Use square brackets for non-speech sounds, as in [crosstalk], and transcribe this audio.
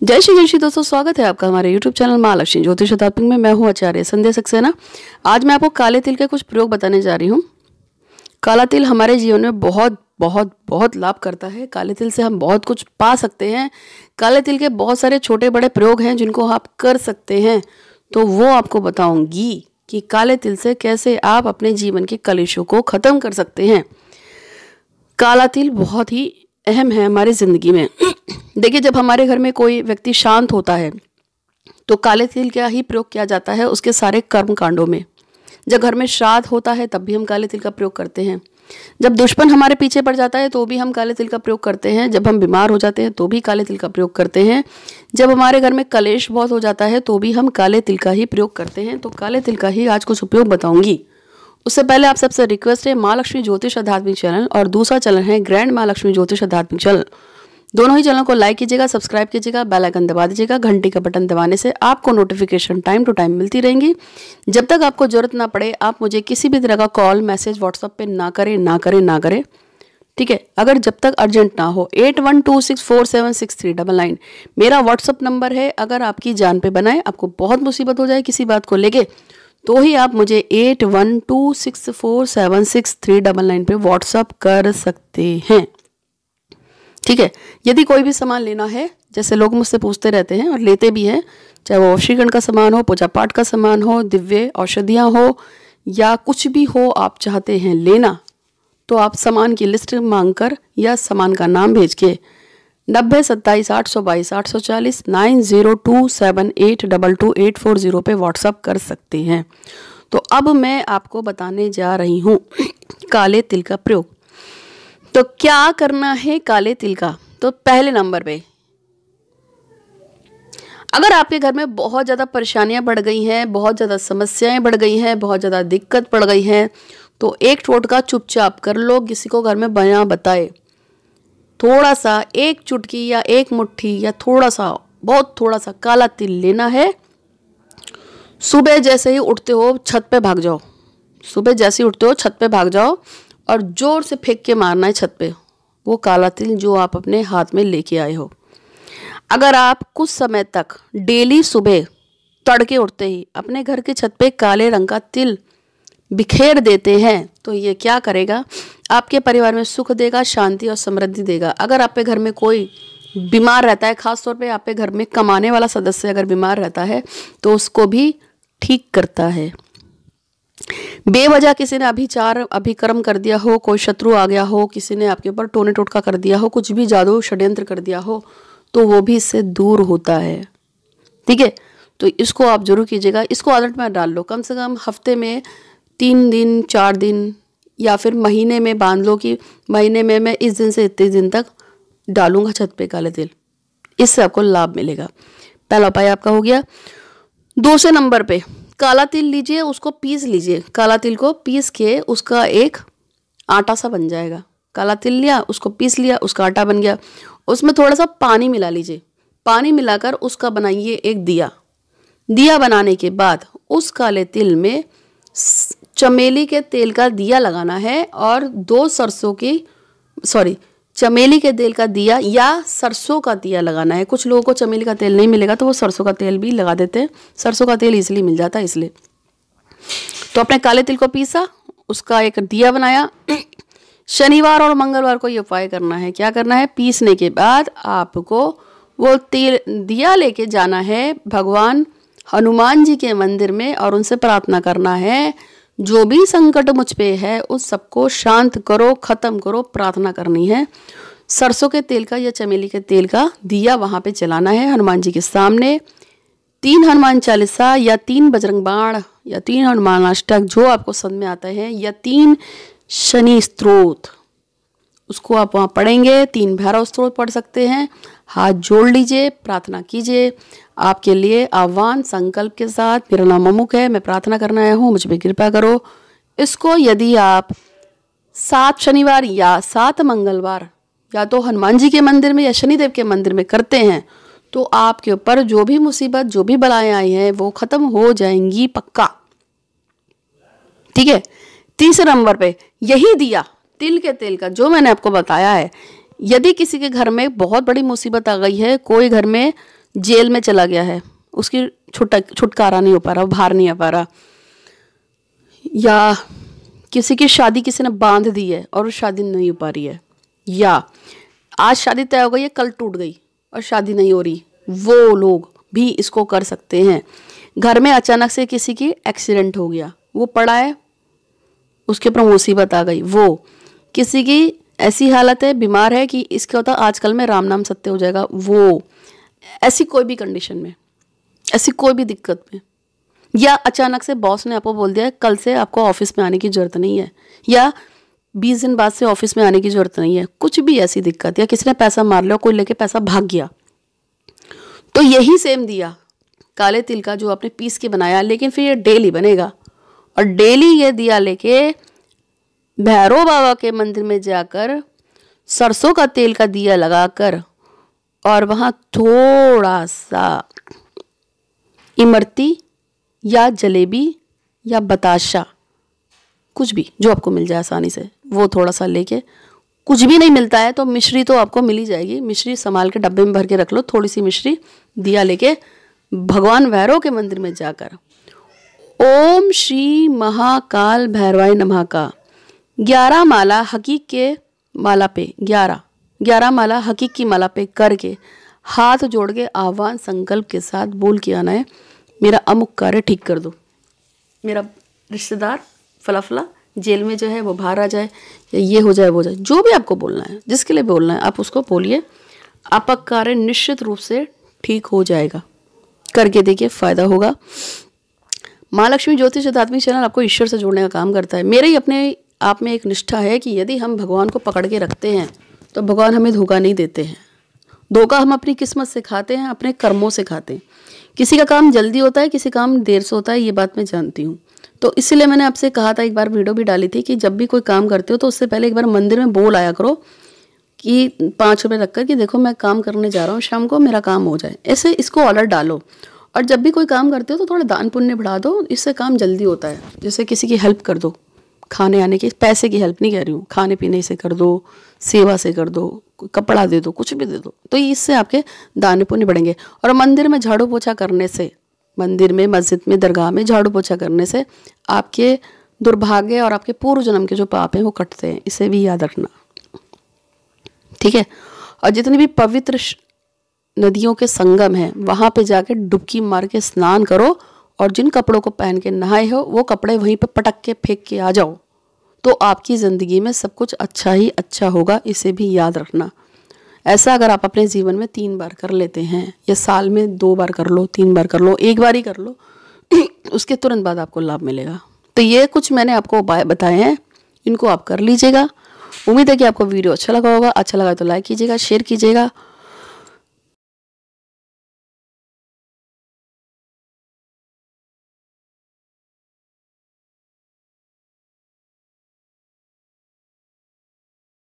जय श्री जय श्री दोस्तों स्वागत है आपका हमारे YouTube चैनल लक्ष्मी ज्योतिष शताब्दी में मैं हूँ आचार्य संध्या सक्सेना आज मैं आपको काले तिल के कुछ प्रयोग बताने जा रही हूं काला तिल हमारे जीवन में बहुत बहुत बहुत लाभ करता है काले तिल से हम बहुत कुछ पा सकते हैं काले तिल के बहुत सारे छोटे बड़े प्रयोग हैं जिनको आप कर सकते हैं तो वो आपको बताऊंगी कि काले तिल से कैसे आप अपने जीवन के कलेशों को ख़त्म कर सकते हैं काला तिल बहुत ही अहम है हमारी ज़िंदगी में देखिए जब हमारे घर में कोई व्यक्ति शांत होता है तो काले तिल का ही प्रयोग किया जाता है उसके सारे कर्म कांडों में जब घर में श्राद्ध होता है तब भी हम काले तिल का प्रयोग करते हैं जब दुश्मन हमारे पीछे पड़ जाता है तो भी हम काले तिल का प्रयोग करते हैं जब हम बीमार हो जाते हैं तो भी काले तिल का प्रयोग करते हैं जब हमारे घर में कलेश बहुत हो जाता है तो भी हम काले तिल का ही प्रयोग करते हैं तो काले तिल का ही आज कुछ उपयोग बताऊंगी उससे पहले आप सबसे रिक्वेस्ट है माँ लक्ष्मी ज्योतिष आध्यात्मिक चैनल और दूसरा चैनल है ग्रैंड माँ लक्ष्मी ज्योतिष आध्यात्मिक चैनल दोनों ही चैनल को लाइक कीजिएगा सब्सक्राइब कीजिएगा बेल आइकन दबा दीजिएगा घंटी का बटन दबाने से आपको नोटिफिकेशन टाइम टू टाइम मिलती रहेंगी जब तक आपको ज़रूरत ना पड़े आप मुझे किसी भी तरह का कॉल मैसेज व्हाट्सअप पे ना करें ना करें ना करें ठीक है अगर जब तक अर्जेंट ना हो eight one two six four seven six three double nine मेरा व्हाट्सअप नंबर है अगर आपकी जान पे बनाए आपको बहुत मुसीबत हो जाए किसी बात को लेके तो ही आप मुझे eight one two six four seven six three double nine पर व्हाट्सअप कर सकते हैं ठीक है यदि कोई भी सामान लेना है जैसे लोग मुझसे पूछते रहते हैं और लेते भी हैं चाहे वो वशीकरण का सामान हो पूजा पाठ का सामान हो दिव्य औषधियाँ हो या कुछ भी हो आप चाहते हैं लेना तो आप सामान की लिस्ट मांग कर या सामान का नाम भेज के नब्बे सत्ताईस आठ सौ बाईस आठ सौ चालीस nine zero two seven eight double two eight four zero पर व्हाट्सअप कर सकते हैं तो अब मैं आपको बताने जा रही हूँ काले तिल का प्रयोग तो क्या करना है काले तिल का तो पहले नंबर पे अगर आपके घर में बहुत ज़्यादा परेशानियां बढ़ गई हैं बहुत ज़्यादा समस्याएं बढ़ गई हैं बहुत ज़्यादा दिक्कत पड़ गई हैं तो एक टोटका चुपचाप कर लो किसी को घर में बना बताए थोड़ा सा एक चुटकी या एक मुट्ठी या थोड़ा सा बहुत थोड़ा सा काला तिल लेना है सुबह जैसे ही उठते हो छत पे भाग जाओ सुबह जैसे ही उठते हो छत पे भाग जाओ और ज़ोर से फेंक के मारना है छत पे वो काला तिल जो आप अपने हाथ में लेके आए हो अगर आप कुछ समय तक डेली सुबह तड़के उठते ही अपने घर के छत पे काले रंग का तिल बिखेर देते हैं तो ये क्या करेगा आपके परिवार में सुख देगा शांति और समृद्धि देगा अगर आपके घर में कोई बीमार रहता है खासतौर पर आपके घर में कमाने वाला सदस्य अगर बीमार रहता है तो उसको भी ठीक करता है बेवजह किसी ने अभिचार अभिक्रम कर दिया हो कोई शत्रु आ गया हो किसी ने आपके ऊपर टोने टोटका कर दिया हो कुछ भी जादू षड्यंत्र कर दिया हो तो वो भी इससे दूर होता है ठीक है तो इसको आप जरूर कीजिएगा इसको आदत में डाल लो कम से कम हफ्ते में तीन दिन चार दिन या फिर महीने में बांध लो कि महीने में मैं इस दिन से इतने दिन तक डालूंगा छत पे काले तिल इससे आपको लाभ मिलेगा पहला उपाय आपका हो गया दूसरे नंबर पे काला तिल लीजिए उसको पीस लीजिए काला तिल को पीस के उसका एक आटा सा बन जाएगा काला तिल लिया उसको पीस लिया उसका आटा बन गया उसमें थोड़ा सा पानी मिला लीजिए पानी मिलाकर उसका बनाइए एक दिया दिया बनाने के बाद उस काले तिल में चमेली के तेल का दिया लगाना है और दो सरसों की सॉरी चमेली के तेल का दिया या सरसों का दिया लगाना है कुछ लोगों को चमेली का तेल नहीं मिलेगा तो वो सरसों का तेल भी लगा देते हैं सरसों का तेल इसलिए मिल जाता है इसलिए तो अपने काले तिल को पीसा उसका एक दिया बनाया शनिवार और मंगलवार को ये उपाय करना है क्या करना है पीसने के बाद आपको वो तिल दिया लेके जाना है भगवान हनुमान जी के मंदिर में और उनसे प्रार्थना करना है जो भी संकट मुझ पे है उस सबको शांत करो ख़त्म करो प्रार्थना करनी है सरसों के तेल का या चमेली के तेल का दिया वहाँ पे जलाना है हनुमान जी के सामने तीन हनुमान चालीसा या तीन बजरंग बाण या तीन हनुमान अष्टक जो आपको सद में आता है या तीन शनि स्त्रोत उसको आप वहाँ पढ़ेंगे तीन भैरव स्त्रोत पढ़ सकते हैं हाथ जोड़ लीजिए प्रार्थना कीजिए आपके लिए आह्वान संकल्प के साथ मेरा नाम अमुक है मैं प्रार्थना करना आया हूँ मुझ पर कृपा करो इसको यदि आप सात शनिवार या सात मंगलवार या तो हनुमान जी के मंदिर में या शनिदेव के मंदिर में करते हैं तो आपके ऊपर जो भी मुसीबत जो भी बलाएं आई हैं वो ख़त्म हो जाएंगी पक्का ठीक है तीसरे नंबर पे यही दिया तिल के तेल का जो मैंने आपको बताया है यदि किसी के घर में बहुत बड़ी मुसीबत आ गई है कोई घर में जेल में चला गया है उसकी छुटा छुटकारा नहीं हो पा रहा बाहर नहीं आ पा रहा या किसी की शादी किसी ने बांध दी है और शादी नहीं हो पा रही है या आज शादी तय हो गई है कल टूट गई और शादी नहीं हो रही वो लोग भी इसको कर सकते हैं घर में अचानक से किसी की एक्सीडेंट हो गया वो पड़ा है उसके ऊपर मुसीबत आ गई वो किसी की ऐसी हालत है बीमार है कि इसके होता आजकल में राम नाम सत्य हो जाएगा वो ऐसी कोई भी कंडीशन में ऐसी कोई भी दिक्कत में या अचानक से बॉस ने आपको बोल दिया कल से आपको ऑफिस में आने की ज़रूरत नहीं है या बीस दिन बाद से ऑफिस में आने की ज़रूरत नहीं है कुछ भी ऐसी दिक्कत या किसी ने पैसा मार लिया कोई लेके पैसा भाग गया तो यही सेम दिया काले तिल का जो आपने पीस के बनाया लेकिन फिर ये डेली बनेगा और डेली ये दिया लेके भैरव बाबा के मंदिर में जाकर सरसों का तेल का दिया लगाकर और वहाँ थोड़ा सा इमरती या जलेबी या बताशा कुछ भी जो आपको मिल जाए आसानी से वो थोड़ा सा लेके कुछ भी नहीं मिलता है तो मिश्री तो आपको मिल ही जाएगी मिश्री संभाल के डब्बे में भर के रख लो थोड़ी सी मिश्री दिया लेके भगवान भैरव के मंदिर में जाकर ओम श्री महाकाल भैरवाय नमः का ग्यारह माला हकीक के माला पे ग्यारह ग्यारह माला हकीक की माला पे करके हाथ जोड़ के आह्वान संकल्प के साथ बोल के आना है मेरा अमुक कार्य ठीक कर दो मेरा रिश्तेदार फलाफला जेल में जो है वो बाहर आ जाए या ये हो जाए वो जाए जो भी आपको बोलना है जिसके लिए बोलना है आप उसको बोलिए आपका कार्य निश्चित रूप से ठीक हो जाएगा करके देखिए फ़ायदा होगा माँ लक्ष्मी ज्योतिष अध्यात्मिक चैनल आपको ईश्वर से जोड़ने का काम करता है मेरे ही अपने आप में एक निष्ठा है कि यदि हम भगवान को पकड़ के रखते हैं तो भगवान हमें धोखा नहीं देते हैं धोखा हम अपनी किस्मत से खाते हैं अपने कर्मों से खाते हैं किसी का काम जल्दी होता है किसी काम देर से होता है ये बात मैं जानती हूँ तो इसीलिए मैंने आपसे कहा था एक बार वीडियो भी डाली थी कि जब भी कोई काम करते हो तो उससे पहले एक बार मंदिर में बोल आया करो कि पाँच रुपये रख कर कि देखो मैं काम करने जा रहा हूँ शाम को मेरा काम हो जाए ऐसे इसको ऑर्डर डालो और जब भी कोई काम करते हो तो थोड़ा दान पुण्य बढ़ा दो इससे काम जल्दी होता है जैसे किसी की हेल्प कर दो खाने आने की पैसे की हेल्प नहीं कह रही हूँ खाने पीने से कर दो सेवा से कर दो कपड़ा दे दो कुछ भी दे दो तो इससे आपके दाने पुण्य बढ़ेंगे और मंदिर में झाड़ू पोछा करने से मंदिर में मस्जिद में दरगाह में झाड़ू पोछा करने से आपके दुर्भाग्य और आपके पूर्व जन्म के जो पाप हैं वो कटते हैं इसे भी याद रखना ठीक है और जितने भी पवित्र नदियों के संगम हैं वहाँ पे जाके डुबकी मार के स्नान करो और जिन कपड़ों को पहन के नहाए हो वो कपड़े वहीं पर पटक के फेंक के आ जाओ तो आपकी ज़िंदगी में सब कुछ अच्छा ही अच्छा होगा इसे भी याद रखना ऐसा अगर आप अपने जीवन में तीन बार कर लेते हैं या साल में दो बार कर लो तीन बार कर लो एक बार ही कर लो [clears throat] उसके तुरंत बाद आपको लाभ मिलेगा तो ये कुछ मैंने आपको उपाय बताए हैं इनको आप कर लीजिएगा उम्मीद है कि आपको वीडियो अच्छा लगा होगा अच्छा लगा तो लाइक कीजिएगा शेयर कीजिएगा